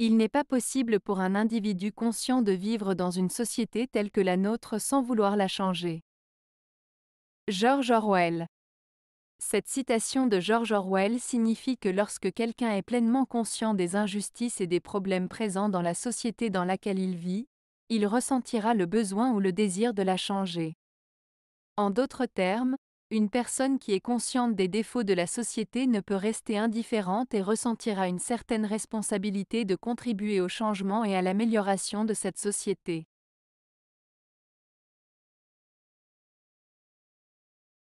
Il n'est pas possible pour un individu conscient de vivre dans une société telle que la nôtre sans vouloir la changer. George Orwell Cette citation de George Orwell signifie que lorsque quelqu'un est pleinement conscient des injustices et des problèmes présents dans la société dans laquelle il vit, il ressentira le besoin ou le désir de la changer. En d'autres termes, une personne qui est consciente des défauts de la société ne peut rester indifférente et ressentira une certaine responsabilité de contribuer au changement et à l'amélioration de cette société.